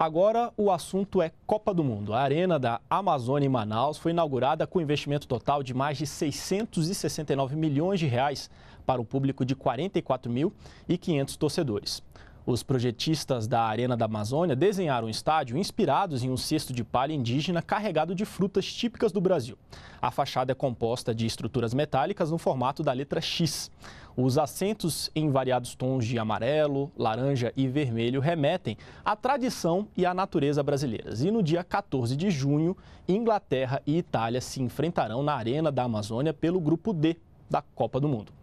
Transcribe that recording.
Agora o assunto é Copa do Mundo. A Arena da Amazônia em Manaus foi inaugurada com investimento total de mais de 669 milhões de reais para o público de 44.500 torcedores. Os projetistas da Arena da Amazônia desenharam o estádio inspirados em um cesto de palha indígena carregado de frutas típicas do Brasil. A fachada é composta de estruturas metálicas no formato da letra X. Os assentos em variados tons de amarelo, laranja e vermelho remetem à tradição e à natureza brasileiras. E no dia 14 de junho, Inglaterra e Itália se enfrentarão na Arena da Amazônia pelo grupo D da Copa do Mundo.